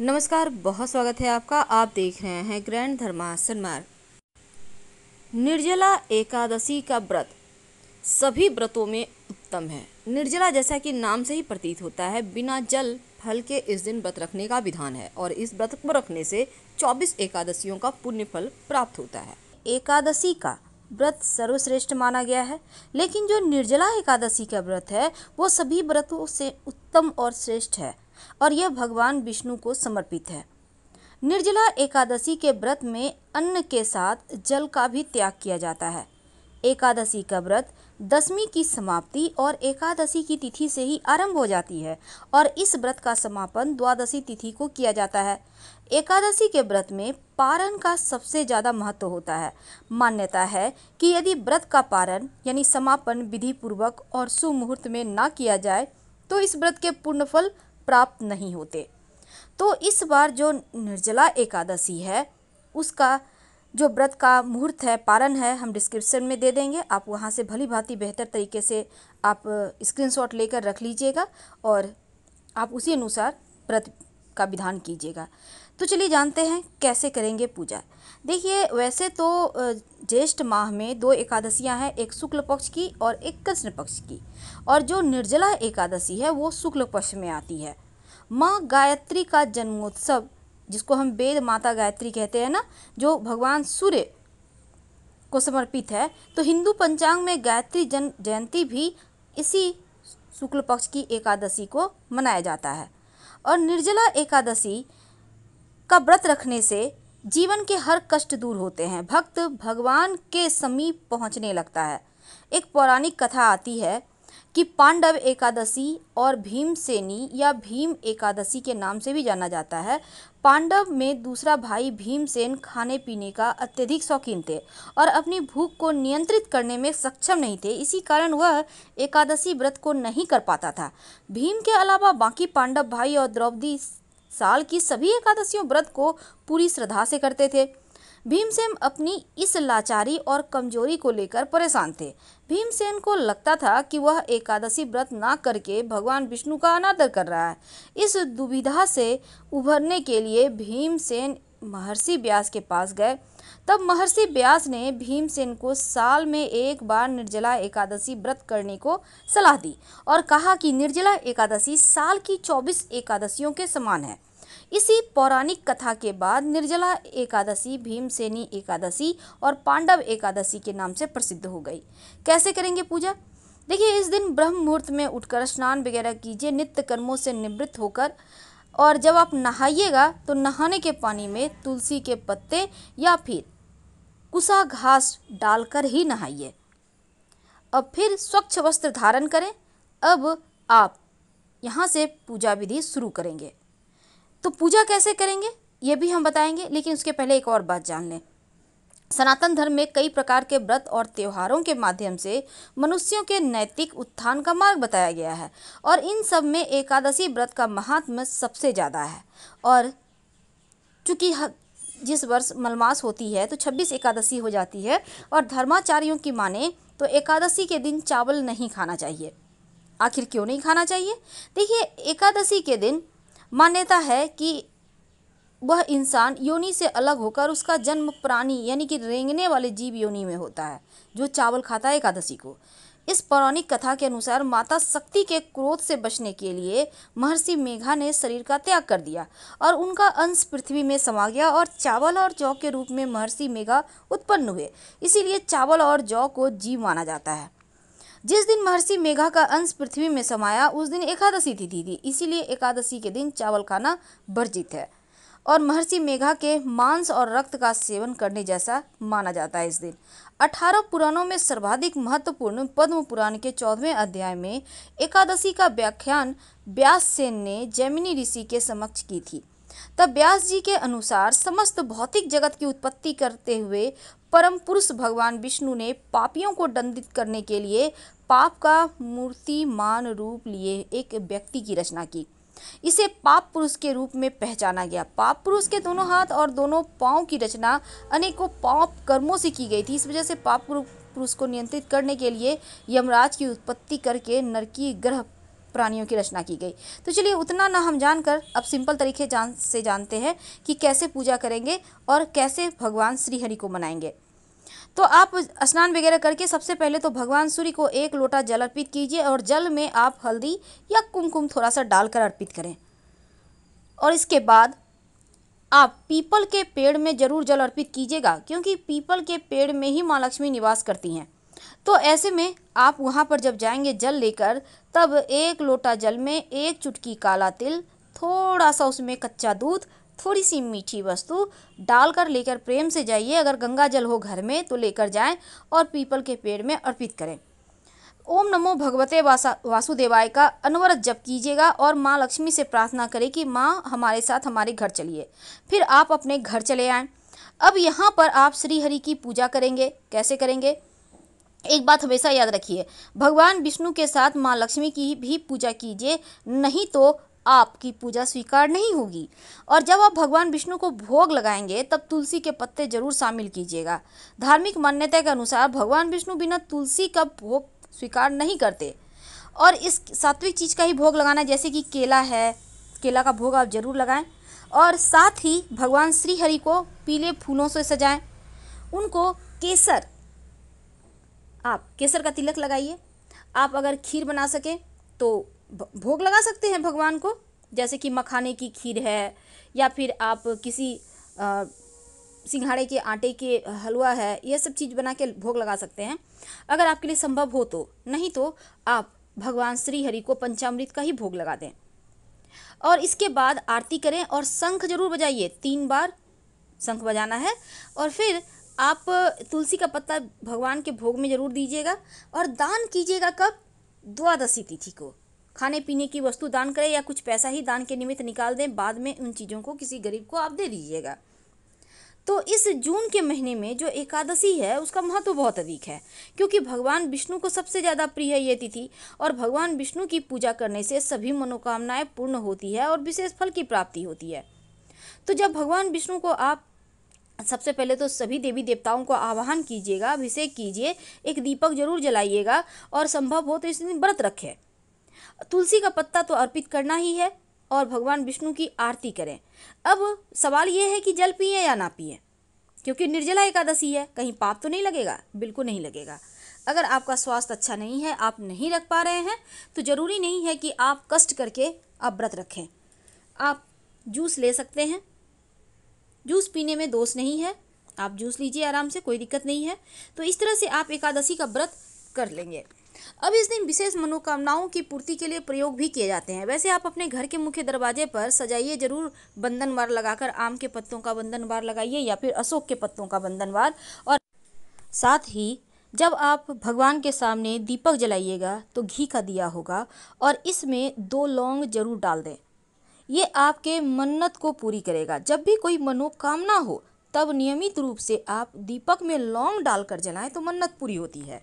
नमस्कार बहुत स्वागत है आपका आप देख रहे हैं ग्रैंड धर्मासन मार्ग निर्जला एकादशी का व्रत सभी व्रतों में उत्तम है निर्जला जैसा कि नाम से ही प्रतीत होता है बिना जल फल के इस दिन व्रत रखने का विधान है और इस व्रत को रखने से 24 एकादशियों का पुण्य फल प्राप्त होता है एकादशी का व्रत सर्वश्रेष्ठ माना गया है लेकिन जो निर्जला एकादशी का व्रत है वो सभी व्रतों से उत्तम और श्रेष्ठ है और यह भगवान विष्णु को समर्पित है निर्जला एकादशी के व्रत में अन्न के साथ जल का भी त्याग किया जाता है एकादशी का व्रत दसवीं की समाप्ति और एकादशी की तिथि से ही आरंभ हो जाती है और इस व्रत का समापन द्वादशी तिथि को किया जाता है एकादशी के व्रत में पारण का सबसे ज़्यादा महत्व होता है मान्यता है कि यदि व्रत का पारण यानी समापन विधि पूर्वक और सुमुहूर्त में ना किया जाए तो इस व्रत के पूर्णफल फल प्राप्त नहीं होते तो इस बार जो निर्जला एकादशी है उसका जो व्रत का मुहूर्त है पारण है हम डिस्क्रिप्शन में दे देंगे आप वहाँ से भली भांति बेहतर तरीके से आप स्क्रीनशॉट लेकर रख लीजिएगा और आप उसी अनुसार व्रत का विधान कीजिएगा तो चलिए जानते हैं कैसे करेंगे पूजा देखिए वैसे तो ज्येष्ठ माह में दो एकादशियां हैं एक शुक्ल पक्ष की और एक कृष्ण पक्ष की और जो निर्जला एकादशी है वो शुक्ल पक्ष में आती है माँ गायत्री का जन्मोत्सव जिसको हम वेद माता गायत्री कहते हैं ना जो भगवान सूर्य को समर्पित है तो हिंदू पंचांग में गायत्री जन जयंती भी इसी शुक्ल पक्ष की एकादशी को मनाया जाता है और निर्जला एकादशी का व्रत रखने से जीवन के हर कष्ट दूर होते हैं भक्त भगवान के समीप पहुंचने लगता है एक पौराणिक कथा आती है कि पांडव एकादशी और भीमसेनी या भीम एकादशी के नाम से भी जाना जाता है पांडव में दूसरा भाई भीमसेन खाने पीने का अत्यधिक शौकीन थे और अपनी भूख को नियंत्रित करने में सक्षम नहीं थे इसी कारण वह एकादशी व्रत को नहीं कर पाता था भीम के अलावा बाकी पांडव भाई और द्रौपदी साल की सभी एकादशियों व्रत को पूरी श्रद्धा से करते थे भीमसेन अपनी इस लाचारी और कमजोरी को लेकर परेशान थे भीमसेन को लगता था कि वह एकादशी व्रत ना करके भगवान विष्णु का अनादर कर रहा है इस दुविधा से उभरने के लिए भीमसेन महर्षि व्यास के पास गए तब महर्षि व्यास ने भीमसेन को साल में एक बार निर्जला एकादशी व्रत करने को सलाह दी और कहा कि निर्जला एकादशी साल की चौबीस एकादशियों के समान है इसी पौराणिक कथा के बाद निर्जला एकादशी भीमसेनी एकादशी और पांडव एकादशी के नाम से प्रसिद्ध हो गई कैसे करेंगे पूजा देखिए इस दिन ब्रह्म मुहूर्त में उठकर स्नान वगैरह कीजिए नित्य कर्मों से निवृत्त होकर और जब आप नहाइएगा तो नहाने के पानी में तुलसी के पत्ते या फिर कुसा घास डालकर ही नहाइए अब फिर स्वच्छ वस्त्र धारण करें अब आप यहाँ से पूजा विधि शुरू करेंगे तो पूजा कैसे करेंगे ये भी हम बताएंगे लेकिन उसके पहले एक और बात जान लें सनातन धर्म में कई प्रकार के व्रत और त्योहारों के माध्यम से मनुष्यों के नैतिक उत्थान का मार्ग बताया गया है और इन सब में एकादशी व्रत का महात्म सबसे ज़्यादा है और चूँकि जिस वर्ष मलमास होती है तो 26 एकादशी हो जाती है और धर्माचार्यों की माने तो एकादशी के दिन चावल नहीं खाना चाहिए आखिर क्यों नहीं खाना चाहिए देखिए एकादशी के दिन मान्यता है कि वह इंसान योनि से अलग होकर उसका जन्म प्राणी यानी कि रेंगने वाले जीव योनि में होता है जो चावल खाता है एकादशी को इस पौराणिक कथा के अनुसार माता शक्ति के क्रोध से बचने के लिए महर्षि मेघा ने शरीर का त्याग कर दिया और उनका अंश पृथ्वी में समा गया और चावल और जौ के रूप में महर्षि मेघा उत्पन्न हुए इसीलिए चावल और जौ को जीव माना जाता है जिस दिन महर्षि मेघा का अंश पृथ्वी में समाया उस दिन एकादशी तिथि थी, थी इसीलिए एकादशी के दिन चावल खाना वर्जित है और महर्षि मेघा के मांस और रक्त का सेवन करने जैसा माना जाता है इस दिन अठारह पुराणों में सर्वाधिक महत्वपूर्ण पद्म पुराण के चौदहवें अध्याय में एकादशी का व्याख्यान व्यास सेन ने जैमिनी ऋषि के समक्ष की थी तब व्यास जी के अनुसार समस्त भौतिक जगत की उत्पत्ति करते हुए परम पुरुष भगवान विष्णु ने पापियों को दंडित करने के लिए पाप का मूर्तिमान रूप लिए एक व्यक्ति की रचना की इसे पाप पुरुष के रूप में पहचाना गया पाप पुरुष के दोनों हाथ और दोनों पाँव की रचना अनेकों पाप कर्मों से की गई थी इस वजह से पाप पुरुष को नियंत्रित करने के लिए यमराज की उत्पत्ति करके नरकी ग्रह प्राणियों की रचना की गई तो चलिए उतना ना हम जानकर अब सिंपल तरीके जान से जानते हैं कि कैसे पूजा करेंगे और कैसे भगवान श्रीहरि को मनाएंगे तो आप स्नान वगैरह करके सबसे पहले तो भगवान सूर्य को एक लोटा जल अर्पित कीजिए और जल में आप हल्दी या कुमकुम थोड़ा सा डालकर अर्पित करें और इसके बाद आप पीपल के पेड़ में ज़रूर जल अर्पित कीजिएगा क्योंकि पीपल के पेड़ में ही माँ लक्ष्मी निवास करती हैं तो ऐसे में आप वहाँ पर जब जाएंगे जल लेकर तब एक लोटा जल में एक चुटकी काला तिल थोड़ा सा उसमें कच्चा दूध थोड़ी सी मीठी वस्तु डालकर लेकर प्रेम से जाइए अगर गंगा जल हो घर में तो लेकर जाएं और पीपल के पेड़ में अर्पित करें ओम नमो भगवते वासुदेवाय का अनवरत जप कीजिएगा और माँ लक्ष्मी से प्रार्थना करें कि माँ हमारे साथ हमारे घर चलिए फिर आप अपने घर चले आएँ अब यहाँ पर आप श्री हरि की पूजा करेंगे कैसे करेंगे एक बात हमेशा याद रखिए भगवान विष्णु के साथ माँ लक्ष्मी की भी पूजा कीजिए नहीं तो आपकी पूजा स्वीकार नहीं होगी और जब आप भगवान विष्णु को भोग लगाएंगे तब तुलसी के पत्ते जरूर शामिल कीजिएगा धार्मिक मान्यता के अनुसार भगवान विष्णु बिना तुलसी का भोग स्वीकार नहीं करते और इस सात्विक चीज़ का ही भोग लगाना जैसे कि केला है केला का भोग आप ज़रूर लगाएं और साथ ही भगवान श्री हरि को पीले फूलों से सजाएं उनको केसर आप केसर का तिलक लगाइए आप अगर खीर बना सकें तो भोग लगा सकते हैं भगवान को जैसे कि मखाने की खीर है या फिर आप किसी सिंघाड़े के आटे के हलवा है यह सब चीज़ बना के भोग लगा सकते हैं अगर आपके लिए संभव हो तो नहीं तो आप भगवान श्री हरि को पंचामृत का ही भोग लगा दें और इसके बाद आरती करें और शंख जरूर बजाइए तीन बार शंख बजाना है और फिर आप तुलसी का पत्ता भगवान के भोग में जरूर दीजिएगा और दान कीजिएगा कब द्वादशी तिथि को खाने पीने की वस्तु दान करें या कुछ पैसा ही दान के निमित्त निकाल दें बाद में उन चीज़ों को किसी गरीब को आप दे दीजिएगा तो इस जून के महीने में जो एकादशी है उसका महत्व बहुत अधिक है क्योंकि भगवान विष्णु को सबसे ज़्यादा प्रिय ये तिथि और भगवान विष्णु की पूजा करने से सभी मनोकामनाएं पूर्ण होती है और विशेष फल की प्राप्ति होती है तो जब भगवान विष्णु को आप सबसे पहले तो सभी देवी देवताओं को आह्वान कीजिएगा अभिषेक कीजिए एक दीपक जरूर जलाइएगा और संभव हो तो इस दिन व्रत रखें तुलसी का पत्ता तो अर्पित करना ही है और भगवान विष्णु की आरती करें अब सवाल ये है कि जल पिए या ना पिए क्योंकि निर्जला एकादशी है कहीं पाप तो नहीं लगेगा बिल्कुल नहीं लगेगा अगर आपका स्वास्थ्य अच्छा नहीं है आप नहीं रख पा रहे हैं तो ज़रूरी नहीं है कि आप कष्ट करके आप व्रत रखें आप जूस ले सकते हैं जूस पीने में दोष नहीं है आप जूस लीजिए आराम से कोई दिक्कत नहीं है तो इस तरह से आप एकादशी का व्रत कर लेंगे अब इस दिन विशेष मनोकामनाओं की पूर्ति के लिए प्रयोग भी किए जाते हैं वैसे आप अपने घर के मुख्य दरवाजे पर सजाइए जरूर बंधन वार लगाकर आम के पत्तों का बंधन बार लगाइए या फिर अशोक के पत्तों का बंधन बार और साथ ही जब आप भगवान के सामने दीपक जलाइएगा तो घी का दिया होगा और इसमें दो लौंग जरूर डाल दें ये आपके मन्नत को पूरी करेगा जब भी कोई मनोकामना हो तब नियमित रूप से आप दीपक में लौंग डालकर जलाएं तो मन्नत पूरी होती है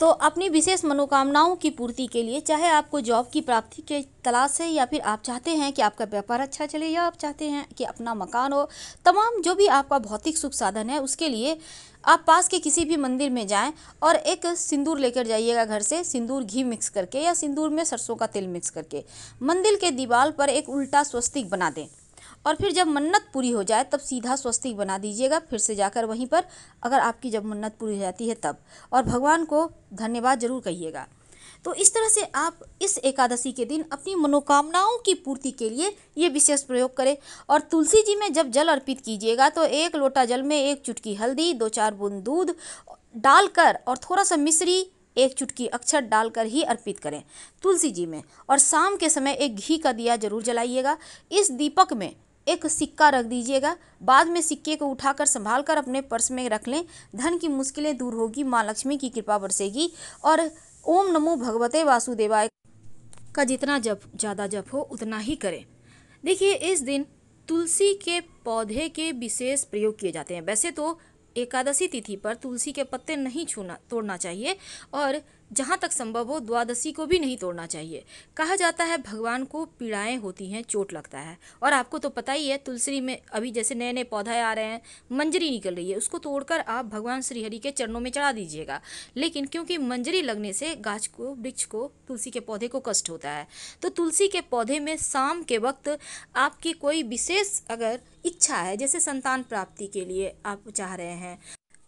तो अपनी विशेष मनोकामनाओं की पूर्ति के लिए चाहे आपको जॉब की प्राप्ति के तलाश है या फिर आप चाहते हैं कि आपका व्यापार अच्छा चले या आप चाहते हैं कि अपना मकान हो तमाम जो भी आपका भौतिक सुख साधन है उसके लिए आप पास के किसी भी मंदिर में जाएं और एक सिंदूर लेकर जाइएगा घर से सिंदूर घी मिक्स करके या सिंदूर में सरसों का तेल मिक्स करके मंदिर के दीवार पर एक उल्टा स्वस्तिक बना दें और फिर जब मन्नत पूरी हो जाए तब सीधा स्वस्तिक बना दीजिएगा फिर से जाकर वहीं पर अगर आपकी जब मन्नत पूरी हो जाती है तब और भगवान को धन्यवाद जरूर कहिएगा तो इस तरह से आप इस एकादशी के दिन अपनी मनोकामनाओं की पूर्ति के लिए ये विशेष प्रयोग करें और तुलसी जी में जब जल अर्पित कीजिएगा तो एक लोटा जल में एक चुटकी हल्दी दो चार बूंद दूध डालकर और थोड़ा सा मिश्री एक चुटकी अक्षर डालकर ही अर्पित करें तुलसी जी में और शाम के समय एक घी का दिया जरूर जलाइएगा इस दीपक में एक सिक्का रख दीजिएगा बाद में सिक्के को उठाकर संभाल कर अपने पर्स में रख लें धन की मुश्किलें दूर होगी माँ लक्ष्मी की कृपा बरसेगी और ओम नमो भगवते वासुदेवाय का जितना जप ज़्यादा जप हो उतना ही करें देखिए इस दिन तुलसी के पौधे के विशेष प्रयोग किए जाते हैं वैसे तो एकादशी तिथि पर तुलसी के पत्ते नहीं छूना तोड़ना चाहिए और जहाँ तक संभव हो द्वादशी को भी नहीं तोड़ना चाहिए कहा जाता है भगवान को पीड़ाएँ होती हैं चोट लगता है और आपको तो पता ही है तुलसी में अभी जैसे नए नए पौधे आ रहे हैं मंजरी निकल रही है उसको तोड़कर आप भगवान श्रीहरि के चरणों में चढ़ा दीजिएगा लेकिन क्योंकि मंजरी लगने से गाछ को वृक्ष को तुलसी के पौधे को कष्ट होता है तो तुलसी के पौधे में शाम के वक्त आपकी कोई विशेष अगर इच्छा है जैसे संतान प्राप्ति के लिए आप चाह रहे हैं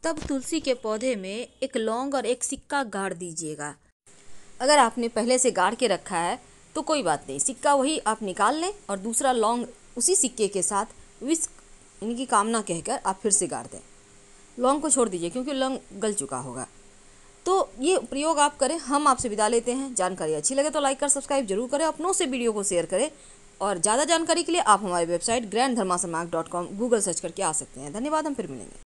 तब तुलसी के पौधे में एक लौंग और एक सिक्का गाड़ दीजिएगा अगर आपने पहले से गाड़ के रखा है तो कोई बात नहीं सिक्का वही आप निकाल लें और दूसरा लौंग उसी सिक्के के साथ विस्क इनकी कामना कहकर आप फिर से गाड़ दें लौंग को छोड़ दीजिए क्योंकि लौंग गल चुका होगा तो ये प्रयोग आप करें हम आपसे विदा लेते हैं जानकारी अच्छी लगे तो लाइक कर सब्सक्राइब जरूर करें अपनों से वीडियो को शेयर करें और ज़्यादा जानकारी के लिए आप हमारी website grand dot com Google search करके आ सकते हैं धन्यवाद हम फिर मिलेंगे